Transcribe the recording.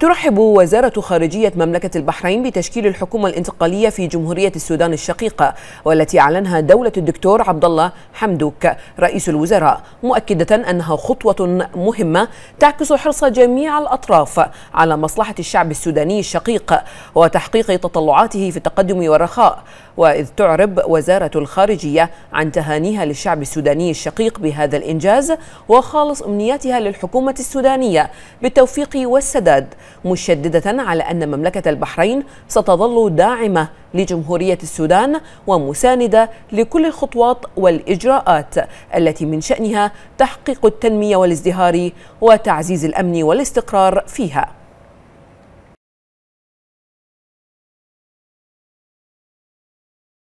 ترحب وزارة خارجية مملكة البحرين بتشكيل الحكومة الانتقالية في جمهورية السودان الشقيقة والتي أعلنها دولة الدكتور عبد الله حمدوك رئيس الوزراء مؤكدة أنها خطوة مهمة تعكس حرص جميع الأطراف على مصلحة الشعب السوداني الشقيق وتحقيق تطلعاته في التقدم والرخاء وإذ تعرب وزارة الخارجية عن تهانيها للشعب السوداني الشقيق بهذا الإنجاز وخالص أمنياتها للحكومة السودانية بالتوفيق والسداد مشددة على أن مملكة البحرين ستظل داعمة لجمهورية السودان ومساندة لكل الخطوات والإجراءات التي من شأنها تحقيق التنمية والازدهار وتعزيز الأمن والاستقرار فيها